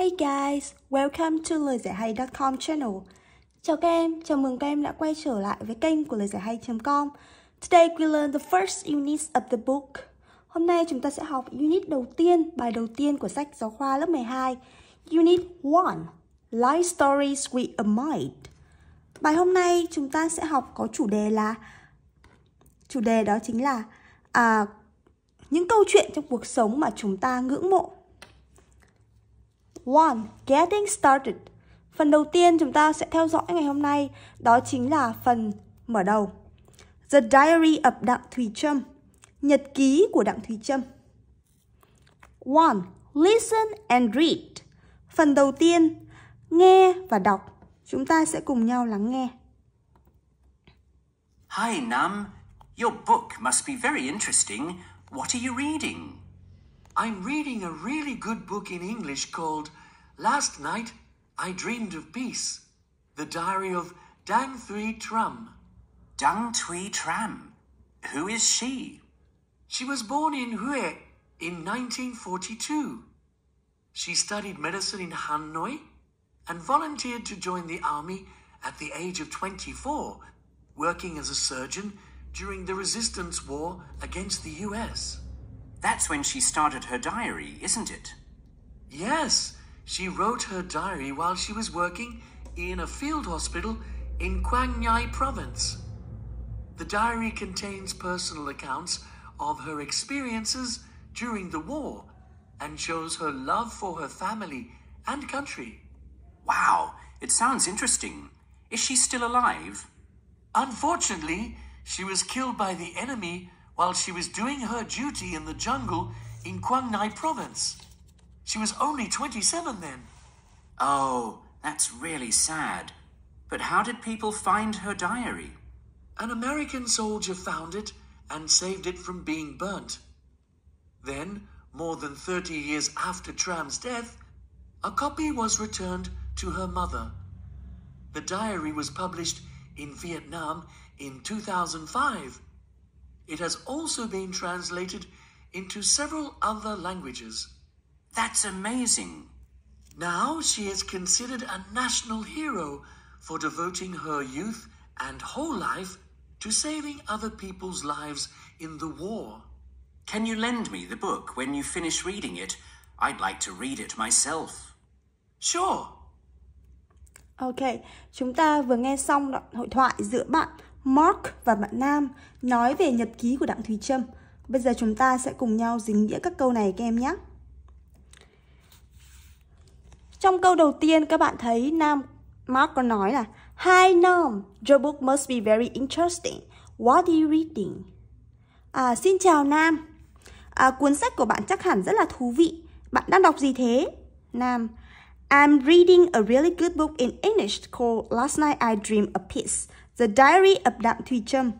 Hey guys, welcome to lời giải hay.com channel. Chào các em, chào mừng các em đã quay trở lại với kênh của lời giải hay.com. Today we learn the first unit of the book. Hôm nay chúng ta sẽ học unit đầu tiên, bài đầu tiên của sách giáo khoa lớp 12, unit 1, Life Stories we admire. Bài hôm nay chúng ta sẽ học có chủ đề là chủ đề đó chính là à, những câu chuyện trong cuộc sống mà chúng ta ngưỡng mộ 1. Getting started. Phần đầu tiên chúng ta sẽ theo dõi ngày hôm nay đó chính là phần mở đầu. The Diary of Đặng Thùy Trâm. Nhật ký của Đặng Thùy Trâm. 1. Listen and read. Phần đầu tiên, nghe và đọc. Chúng ta sẽ cùng nhau lắng nghe. Hi Nam, your book must be very interesting. What are you reading? I'm reading a really good book in English called Last night, I dreamed of peace. The diary of Dang Thuy Tram. Dang Thuy Tram? Who is she? She was born in Hue in 1942. She studied medicine in Hanoi and volunteered to join the army at the age of 24, working as a surgeon during the resistance war against the US. That's when she started her diary, isn't it? Yes. She wrote her diary while she was working in a field hospital in Kwangnai province. The diary contains personal accounts of her experiences during the war and shows her love for her family and country. Wow, it sounds interesting. Is she still alive? Unfortunately, she was killed by the enemy while she was doing her duty in the jungle in Nai province. She was only 27 then. Oh, that's really sad. But how did people find her diary? An American soldier found it and saved it from being burnt. Then, more than 30 years after Tram's death, a copy was returned to her mother. The diary was published in Vietnam in 2005. It has also been translated into several other languages. That's amazing. Now she is considered a national hero for devoting her youth and whole life to saving other people's lives in the war. Can you lend me the book when you finish reading it? I'd like to read it myself. Sure. Ok, chúng ta vừa nghe xong đoạn hội thoại giữa bạn Mark và bạn Nam nói về nhật ký của Đặng Thùy Trâm. Bây giờ chúng ta sẽ cùng nhau dính nghĩa các câu này các em nhé. Trong câu đầu tiên các bạn thấy Nam Mark có nói là Hi Nam, your book must be very interesting. What are you reading? À, xin chào Nam. À, cuốn sách của bạn chắc hẳn rất là thú vị. Bạn đang đọc gì thế? Nam. I'm reading a really good book in English called Last Night I Dream a Piece, The Diary of Đặng Thùy Trâm.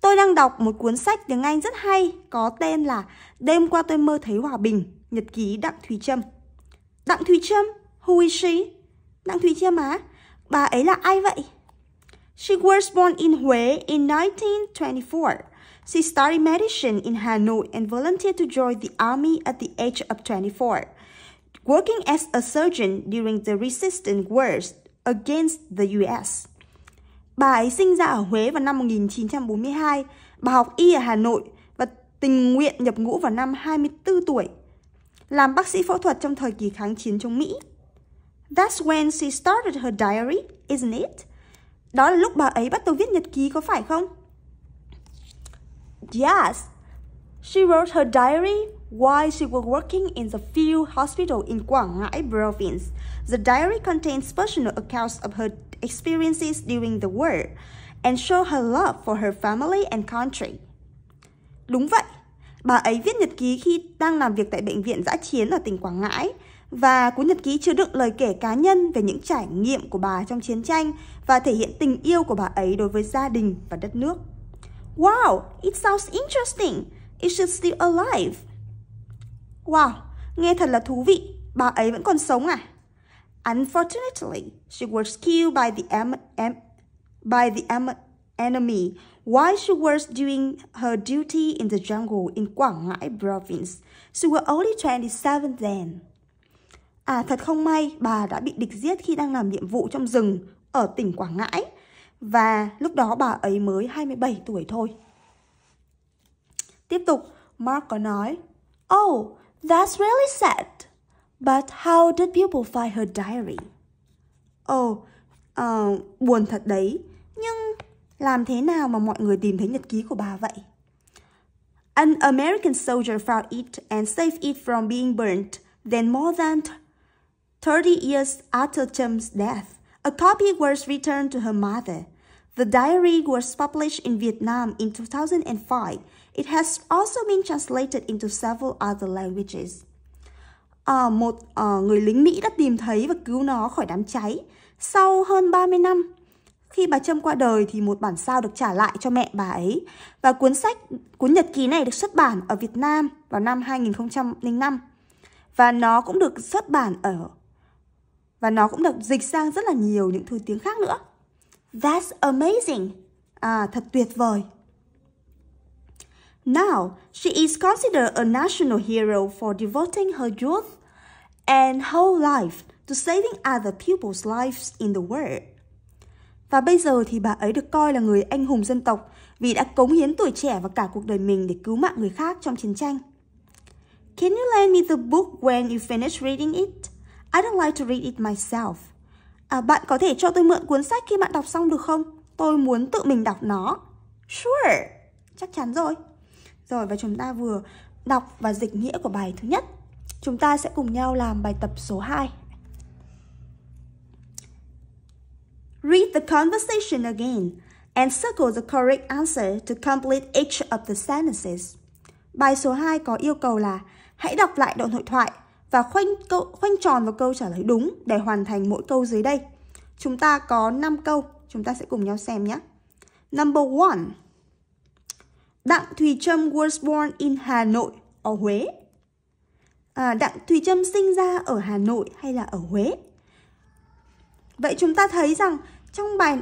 Tôi đang đọc một cuốn sách tiếng Anh rất hay có tên là Đêm qua tôi mơ thấy hòa bình, nhật ký Đặng Thùy Trâm. Đặng Thùy Trâm, who is she? Đặng Thùy Trâm á? À? Bà ấy là ai vậy? She was born in Huế in 1924. She studied medicine in Hanoi and volunteered to join the army at the age of 24, working as a surgeon during the resistance wars against the US. Bà ấy sinh ra ở Huế vào năm 1942, bà học y ở Hà Nội và tình nguyện nhập ngũ vào năm 24 tuổi làm bác sĩ phẫu thuật trong thời kỳ kháng chiến chống Mỹ. That's when she started her diary, isn't it? Đó là lúc bà ấy bắt đầu viết nhật ký có phải không? Yes. She wrote her diary while she was working in the field hospital in Quảng Ngãi province. The diary contains personal accounts of her experiences during the war and show her love for her family and country. Đúng vậy, Bà ấy viết nhật ký khi đang làm việc tại bệnh viện giã chiến ở tỉnh Quảng Ngãi và cuốn nhật ký chứa đựng lời kể cá nhân về những trải nghiệm của bà trong chiến tranh và thể hiện tình yêu của bà ấy đối với gia đình và đất nước. Wow, it sounds interesting. Is she still alive? Wow, nghe thật là thú vị. Bà ấy vẫn còn sống à? Unfortunately, she was killed by the m m by the m enemy while she was doing her duty in the jungle in Quảng Ngãi province. She was only 27 then. À thật không may, bà đã bị địch giết khi đang làm nhiệm vụ trong rừng ở tỉnh Quảng Ngãi. Và lúc đó bà ấy mới 27 tuổi thôi. Tiếp tục, Mark có nói, Oh, that's really sad. But how did people find her diary? Oh, uh, buồn thật đấy. Nhưng làm thế nào mà mọi người tìm thấy nhật ký của bà vậy? An American soldier found it and saved it from being burnt. Then more than 30 years after Tim's death, a copy was returned to her mother. The diary was published in Vietnam in 2005. It has also been translated into several other languages. À, một à, người lính Mỹ đã tìm thấy và cứu nó khỏi đám cháy sau hơn 30 năm. Khi bà Trâm qua đời thì một bản sao được trả lại cho mẹ bà ấy và cuốn sách, cuốn nhật ký này được xuất bản ở Việt Nam vào năm 2005 và nó cũng được xuất bản ở và nó cũng được dịch sang rất là nhiều những thứ tiếng khác nữa. That's amazing. À, thật tuyệt vời. Now, she is considered a national hero for devoting her youth and whole life to saving other people's lives in the world. Và bây giờ thì bà ấy được coi là người anh hùng dân tộc vì đã cống hiến tuổi trẻ và cả cuộc đời mình để cứu mạng người khác trong chiến tranh. Can you lend me the book when you finish reading it? I don't like to read it myself. À, bạn có thể cho tôi mượn cuốn sách khi bạn đọc xong được không? Tôi muốn tự mình đọc nó. Sure, chắc chắn rồi. Rồi và chúng ta vừa đọc và dịch nghĩa của bài thứ nhất. Chúng ta sẽ cùng nhau làm bài tập số 2. Read the conversation again and circle the correct answer to complete each of the sentences. Bài số 2 có yêu cầu là hãy đọc lại đoạn hội thoại và khoanh, câu, khoanh tròn vào câu trả lời đúng để hoàn thành mỗi câu dưới đây. Chúng ta có 5 câu, chúng ta sẽ cùng nhau xem nhé. Number 1 Đặng Thùy Trâm was born in Hà Nội, ở Huế. À, Đặng Thùy Trâm sinh ra ở Hà Nội hay là ở Huế? Vậy chúng ta thấy rằng trong bài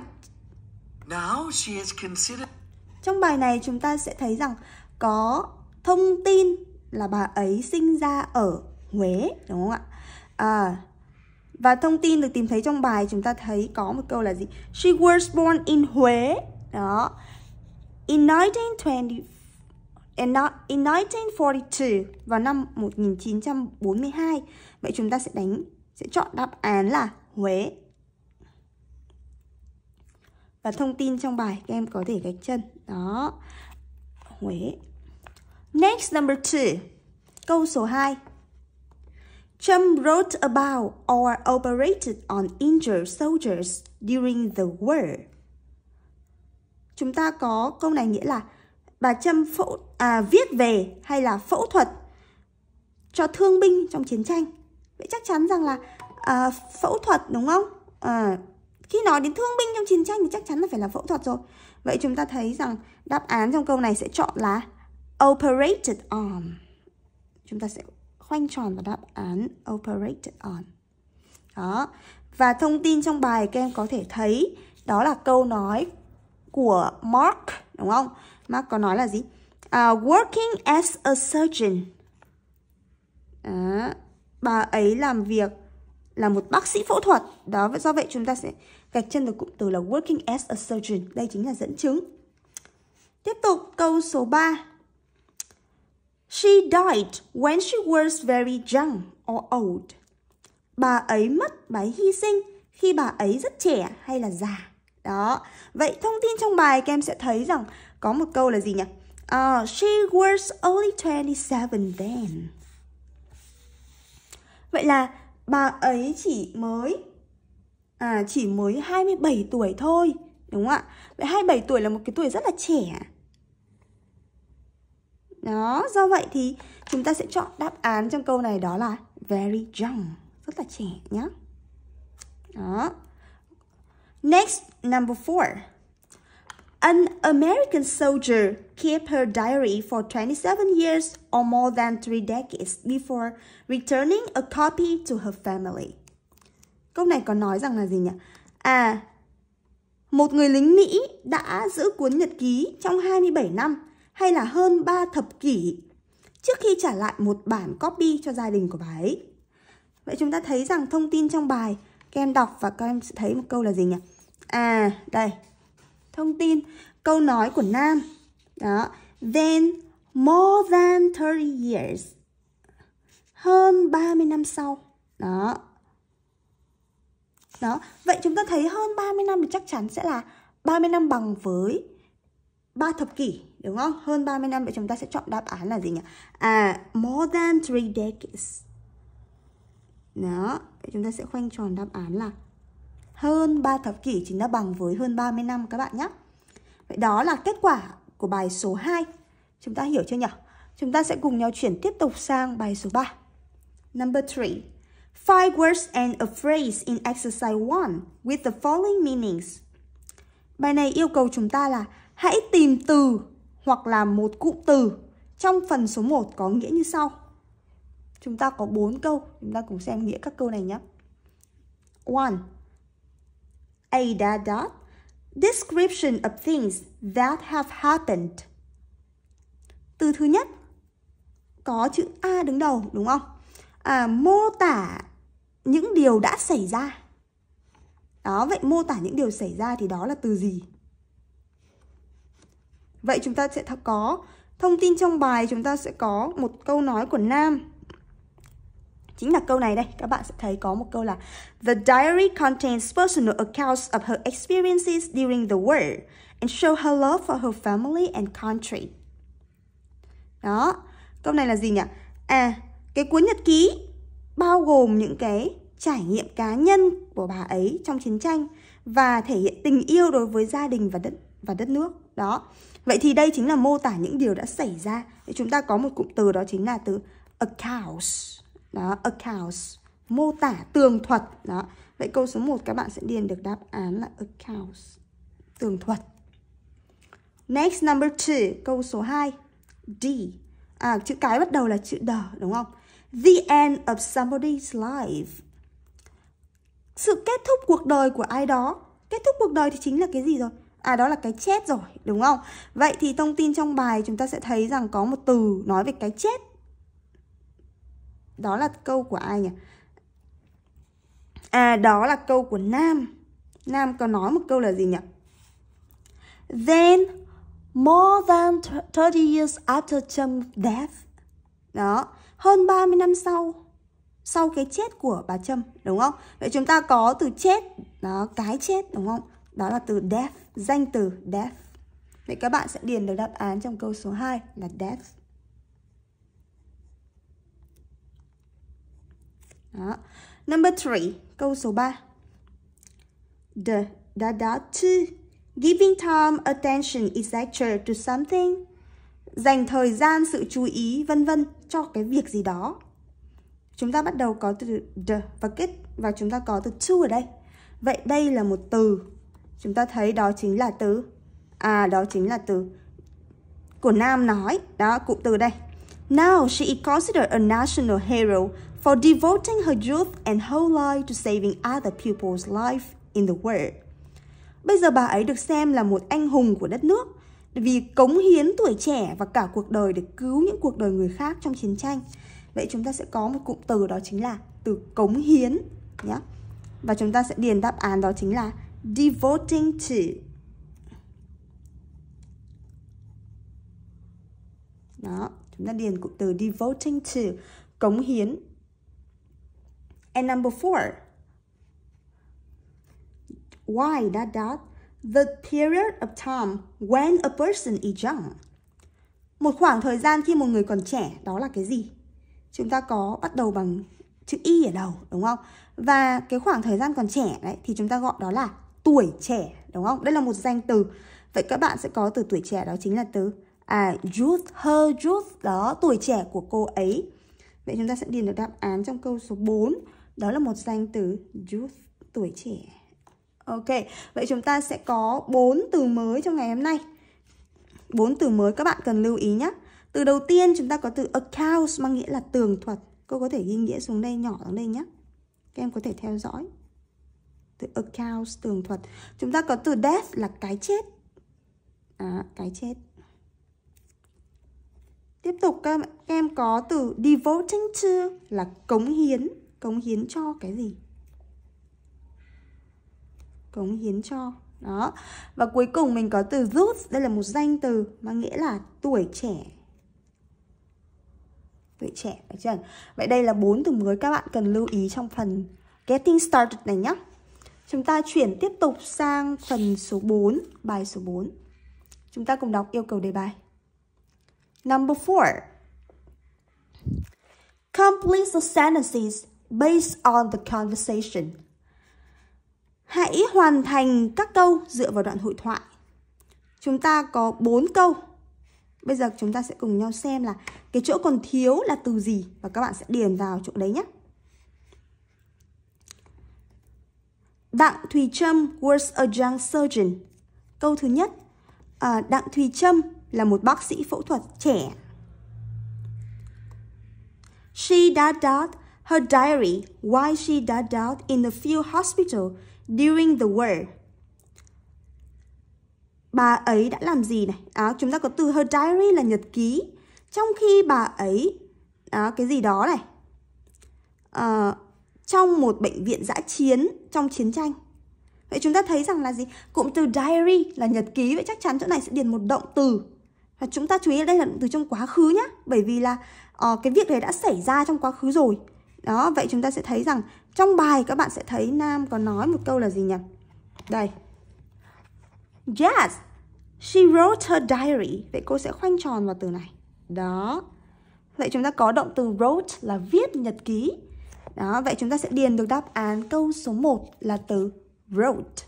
Now she is considered... Trong bài này chúng ta sẽ thấy rằng có thông tin là bà ấy sinh ra ở Huế đúng không ạ? À, và thông tin được tìm thấy trong bài chúng ta thấy có một câu là gì? She was born in Huế. Đó. In 1920 in not in 1942 vào năm 1942. Vậy chúng ta sẽ đánh sẽ chọn đáp án là Huế và thông tin trong bài các em có thể gạch chân đó Huế next number two câu số 2 Trump wrote about or operated on injured soldiers during the war. Chúng ta có câu này nghĩa là bà Trâm phẫu à, viết về hay là phẫu thuật cho thương binh trong chiến tranh. Vậy chắc chắn rằng là à, phẫu thuật đúng không? À, khi nói đến thương binh trong chiến tranh thì chắc chắn là phải là phẫu thuật rồi. Vậy chúng ta thấy rằng đáp án trong câu này sẽ chọn là operated on. Chúng ta sẽ khoanh tròn vào đáp án operated on. Đó. Và thông tin trong bài các em có thể thấy đó là câu nói của Mark, đúng không? Mark có nói là gì? Uh, working as a surgeon. Đó. Bà ấy làm việc là một bác sĩ phẫu thuật. Đó, do vậy chúng ta sẽ gạch chân được cụm từ là working as a surgeon. Đây chính là dẫn chứng. Tiếp tục câu số 3. She died when she was very young or old. Bà ấy mất, bà ấy hy sinh khi bà ấy rất trẻ hay là già. Đó. Vậy thông tin trong bài các em sẽ thấy rằng có một câu là gì nhỉ? Uh, she was only 27 then. Vậy là bà ấy chỉ mới à, chỉ mới 27 tuổi thôi, đúng không ạ? Vậy 27 tuổi là một cái tuổi rất là trẻ. Đó, do vậy thì chúng ta sẽ chọn đáp án trong câu này đó là very young, rất là trẻ nhá. Đó. Next, number four. An American soldier kept her diary for 27 years or more than three decades before returning a copy to her family. Câu này có nói rằng là gì nhỉ? À, một người lính Mỹ đã giữ cuốn nhật ký trong 27 năm hay là hơn 3 thập kỷ trước khi trả lại một bản copy cho gia đình của bà ấy. Vậy chúng ta thấy rằng thông tin trong bài các em đọc và các em sẽ thấy một câu là gì nhỉ? À, đây. Thông tin câu nói của Nam. Đó. Then more than 30 years. Hơn 30 năm sau. Đó đó vậy chúng ta thấy hơn 30 năm thì chắc chắn sẽ là 30 năm bằng với 3 thập kỷ đúng không hơn 30 năm vậy chúng ta sẽ chọn đáp án là gì nhỉ à more than 3 decades đó vậy chúng ta sẽ khoanh tròn đáp án là hơn 3 thập kỷ chính là bằng với hơn 30 năm các bạn nhé vậy đó là kết quả của bài số 2 chúng ta hiểu chưa nhỉ chúng ta sẽ cùng nhau chuyển tiếp tục sang bài số 3 number 3 Five words and a phrase in exercise 1 with the following meanings. Bài này yêu cầu chúng ta là hãy tìm từ hoặc là một cụm từ trong phần số 1 có nghĩa như sau. Chúng ta có 4 câu, chúng ta cùng xem nghĩa các câu này nhé. 1. A dot dot description of things that have happened. Từ thứ nhất có chữ A đứng đầu đúng không? à, mô tả những điều đã xảy ra đó vậy mô tả những điều xảy ra thì đó là từ gì vậy chúng ta sẽ có thông tin trong bài chúng ta sẽ có một câu nói của nam chính là câu này đây các bạn sẽ thấy có một câu là the diary contains personal accounts of her experiences during the war and show her love for her family and country đó câu này là gì nhỉ à cái cuốn nhật ký bao gồm những cái trải nghiệm cá nhân của bà ấy trong chiến tranh và thể hiện tình yêu đối với gia đình và đất và đất nước đó vậy thì đây chính là mô tả những điều đã xảy ra chúng ta có một cụm từ đó chính là từ accounts đó accounts mô tả tường thuật đó vậy câu số 1 các bạn sẽ điền được đáp án là accounts tường thuật next number 2 câu số 2 d à chữ cái bắt đầu là chữ đờ đúng không the end of somebody's life. Sự kết thúc cuộc đời của ai đó. Kết thúc cuộc đời thì chính là cái gì rồi? À đó là cái chết rồi, đúng không? Vậy thì thông tin trong bài chúng ta sẽ thấy rằng có một từ nói về cái chết. Đó là câu của ai nhỉ? À đó là câu của Nam. Nam có nói một câu là gì nhỉ? Then more than 30 years after Trump's death. Đó hơn 30 năm sau sau cái chết của bà Trâm đúng không? Vậy chúng ta có từ chết đó cái chết đúng không? Đó là từ death, danh từ death. Vậy các bạn sẽ điền được đáp án trong câu số 2 là death. Đó. Number 3, câu số 3. The da da to giving time attention is extra to something dành thời gian sự chú ý vân vân cho cái việc gì đó chúng ta bắt đầu có từ the và kết và chúng ta có từ to ở đây vậy đây là một từ chúng ta thấy đó chính là từ à đó chính là từ của Nam nói đó cụm từ đây Now she is considered a national hero for devoting her youth and whole life to saving other people's life in the world. Bây giờ bà ấy được xem là một anh hùng của đất nước vì cống hiến tuổi trẻ và cả cuộc đời để cứu những cuộc đời người khác trong chiến tranh vậy chúng ta sẽ có một cụm từ đó chính là từ cống hiến nhé và chúng ta sẽ điền đáp án đó chính là devoting to đó chúng ta điền cụm từ devoting to cống hiến and number four why that dot The period of time when a person is young. Một khoảng thời gian khi một người còn trẻ, đó là cái gì? Chúng ta có bắt đầu bằng chữ y ở đầu, đúng không? Và cái khoảng thời gian còn trẻ đấy thì chúng ta gọi đó là tuổi trẻ, đúng không? Đây là một danh từ. Vậy các bạn sẽ có từ tuổi trẻ đó chính là từ à youth, her youth đó, tuổi trẻ của cô ấy. Vậy chúng ta sẽ điền được đáp án trong câu số 4, đó là một danh từ youth, tuổi trẻ. Ok, vậy chúng ta sẽ có 4 từ mới trong ngày hôm nay. 4 từ mới các bạn cần lưu ý nhé. Từ đầu tiên chúng ta có từ accounts mang nghĩa là tường thuật. Cô có thể ghi nghĩa xuống đây nhỏ xuống đây nhé. Các em có thể theo dõi. Từ accounts tường thuật. Chúng ta có từ death là cái chết. À, cái chết. Tiếp tục các em có từ devoting to là cống hiến, cống hiến cho cái gì? cống hiến cho đó và cuối cùng mình có từ roots đây là một danh từ mà nghĩa là tuổi trẻ tuổi trẻ phải chưa vậy đây là bốn từ mới các bạn cần lưu ý trong phần getting started này nhé chúng ta chuyển tiếp tục sang phần số 4 bài số 4 chúng ta cùng đọc yêu cầu đề bài number 4 complete the sentences based on the conversation Hãy hoàn thành các câu dựa vào đoạn hội thoại. Chúng ta có 4 câu. Bây giờ chúng ta sẽ cùng nhau xem là cái chỗ còn thiếu là từ gì và các bạn sẽ điền vào chỗ đấy nhé. Đặng Thùy Trâm was a young surgeon. Câu thứ nhất, à, Đặng Thùy Trâm là một bác sĩ phẫu thuật trẻ. She đã doubt her diary why she đã doubt in the field hospital during the war. Bà ấy đã làm gì này? À, chúng ta có từ her diary là nhật ký. Trong khi bà ấy à, cái gì đó này à, trong một bệnh viện giã chiến trong chiến tranh. Vậy chúng ta thấy rằng là gì? Cụm từ diary là nhật ký vậy chắc chắn chỗ này sẽ điền một động từ. Và chúng ta chú ý đây là động từ trong quá khứ nhé, bởi vì là uh, cái việc này đã xảy ra trong quá khứ rồi. Đó, vậy chúng ta sẽ thấy rằng trong bài các bạn sẽ thấy Nam có nói một câu là gì nhỉ? Đây. Yes, she wrote her diary. Vậy cô sẽ khoanh tròn vào từ này. Đó. Vậy chúng ta có động từ wrote là viết nhật ký. Đó, vậy chúng ta sẽ điền được đáp án câu số 1 là từ wrote.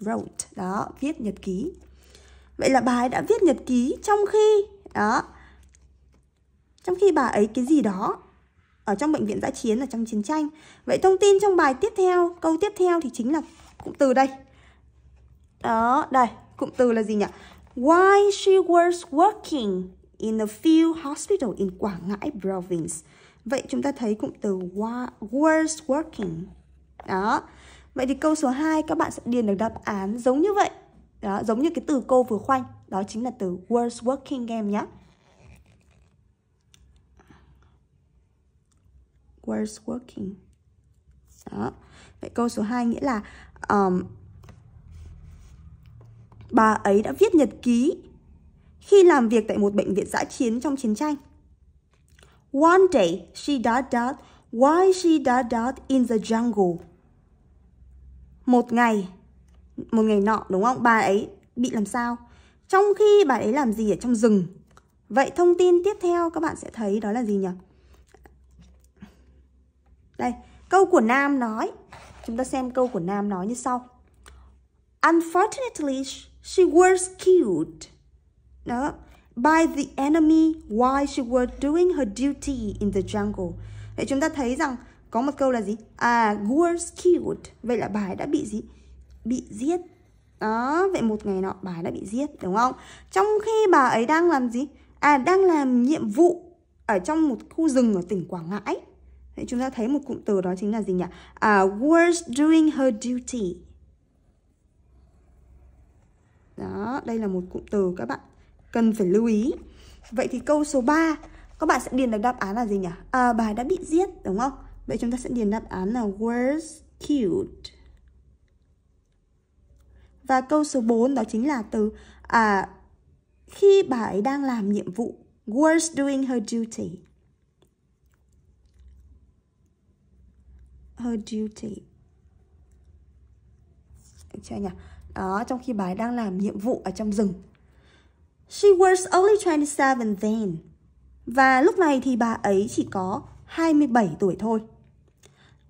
Wrote, đó, viết nhật ký. Vậy là bà ấy đã viết nhật ký trong khi, đó, trong khi bà ấy cái gì đó ở trong bệnh viện giã chiến ở trong chiến tranh. Vậy thông tin trong bài tiếp theo, câu tiếp theo thì chính là cụm từ đây. Đó, đây, cụm từ là gì nhỉ? Why she was working in a field hospital in Quảng Ngãi province. Vậy chúng ta thấy cụm từ was working. Đó. Vậy thì câu số 2 các bạn sẽ điền được đáp án giống như vậy. Đó, giống như cái từ cô vừa khoanh. Đó chính là từ was working em nhé. was working đó vậy câu số 2 nghĩa là um, bà ấy đã viết nhật ký khi làm việc tại một bệnh viện dã chiến trong chiến tranh one day she dot dot why she dot dot in the jungle một ngày một ngày nọ đúng không bà ấy bị làm sao trong khi bà ấy làm gì ở trong rừng vậy thông tin tiếp theo các bạn sẽ thấy đó là gì nhỉ đây, câu của Nam nói. Chúng ta xem câu của Nam nói như sau. Unfortunately, she was killed. Đó. By the enemy while she was doing her duty in the jungle. Vậy chúng ta thấy rằng có một câu là gì? À, was killed. Vậy là bà ấy đã bị gì? Bị giết. Đó, vậy một ngày nọ bà ấy đã bị giết, đúng không? Trong khi bà ấy đang làm gì? À, đang làm nhiệm vụ ở trong một khu rừng ở tỉnh Quảng Ngãi. Đấy, chúng ta thấy một cụm từ đó chính là gì nhỉ? À, was doing her duty. Đó, đây là một cụm từ các bạn cần phải lưu ý. Vậy thì câu số 3, các bạn sẽ điền được đáp án là gì nhỉ? À, bà đã bị giết, đúng không? Vậy chúng ta sẽ điền đáp án là was killed. Và câu số 4 đó chính là từ à, khi bà ấy đang làm nhiệm vụ was doing her duty. her duty được chưa nhỉ đó trong khi bà ấy đang làm nhiệm vụ ở trong rừng she was only 27 then và lúc này thì bà ấy chỉ có 27 tuổi thôi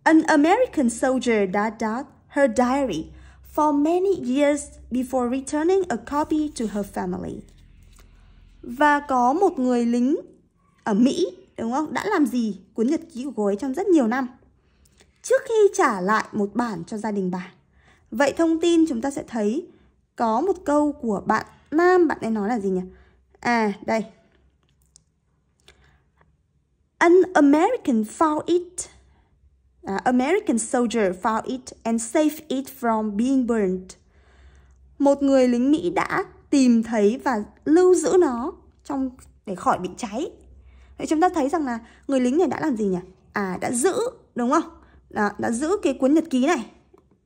an American soldier đã dot her diary for many years before returning a copy to her family. Và có một người lính ở Mỹ, đúng không? Đã làm gì cuốn nhật ký của cô ấy trong rất nhiều năm trước khi trả lại một bản cho gia đình bà. Vậy thông tin chúng ta sẽ thấy có một câu của bạn Nam, bạn ấy nói là gì nhỉ? À, đây. An American found it. Uh, American soldier found it and saved it from being burned. Một người lính Mỹ đã tìm thấy và lưu giữ nó trong để khỏi bị cháy. Vậy chúng ta thấy rằng là người lính này đã làm gì nhỉ? À, đã giữ, đúng không? đã, đã giữ cái cuốn nhật ký này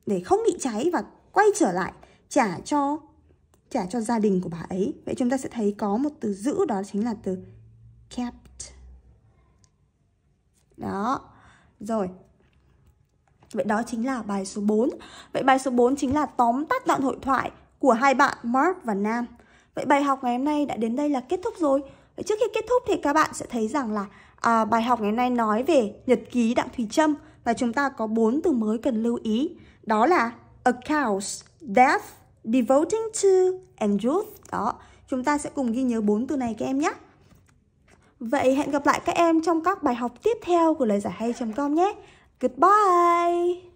để không bị cháy và quay trở lại trả cho trả cho gia đình của bà ấy. Vậy chúng ta sẽ thấy có một từ giữ đó chính là từ kept. Đó. Rồi. Vậy đó chính là bài số 4. Vậy bài số 4 chính là tóm tắt đoạn hội thoại của hai bạn Mark và Nam. Vậy bài học ngày hôm nay đã đến đây là kết thúc rồi. Vậy trước khi kết thúc thì các bạn sẽ thấy rằng là à, bài học ngày hôm nay nói về nhật ký Đặng Thùy Trâm và chúng ta có bốn từ mới cần lưu ý. Đó là accounts, death, devoting to and youth. Đó, chúng ta sẽ cùng ghi nhớ bốn từ này các em nhé. Vậy hẹn gặp lại các em trong các bài học tiếp theo của lời giải hay.com nhé. Goodbye!